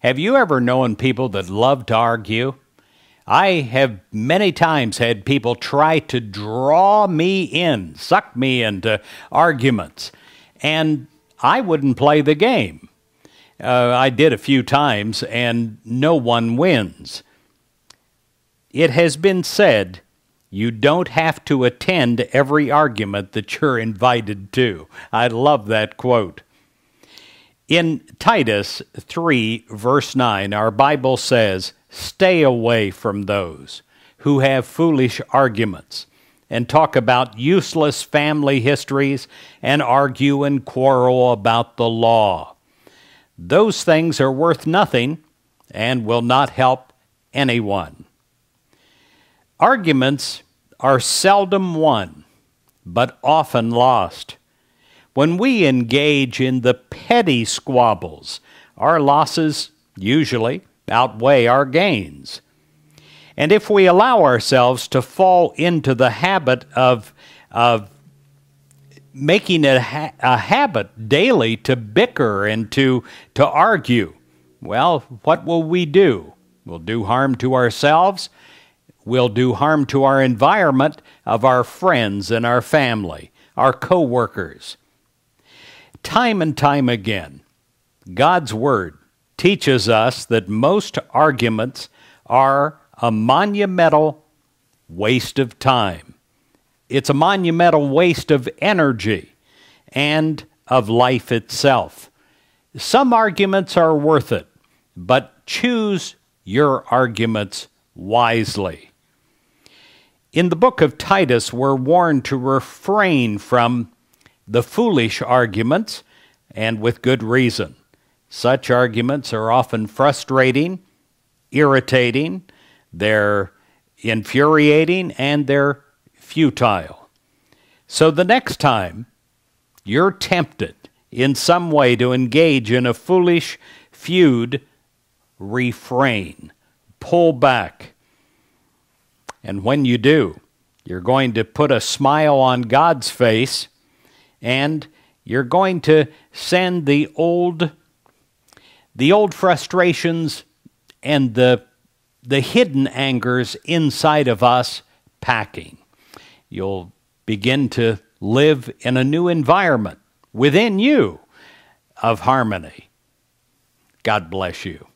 Have you ever known people that love to argue? I have many times had people try to draw me in, suck me into arguments, and I wouldn't play the game. Uh, I did a few times, and no one wins. It has been said you don't have to attend every argument that you're invited to. I love that quote. In Titus 3, verse 9, our Bible says, Stay away from those who have foolish arguments and talk about useless family histories and argue and quarrel about the law. Those things are worth nothing and will not help anyone. Arguments are seldom won, but often lost. When we engage in the petty squabbles. Our losses usually outweigh our gains. And if we allow ourselves to fall into the habit of, of making it a, ha a habit daily to bicker and to, to argue, well, what will we do? We'll do harm to ourselves. We'll do harm to our environment of our friends and our family, our co-workers. Time and time again, God's Word teaches us that most arguments are a monumental waste of time. It's a monumental waste of energy and of life itself. Some arguments are worth it, but choose your arguments wisely. In the book of Titus, we're warned to refrain from the foolish arguments, and with good reason. Such arguments are often frustrating, irritating, they're infuriating, and they're futile. So the next time you're tempted in some way to engage in a foolish feud, refrain, pull back. And when you do, you're going to put a smile on God's face and you're going to send the old the old frustrations and the the hidden angers inside of us packing. You'll begin to live in a new environment within you of harmony. God bless you.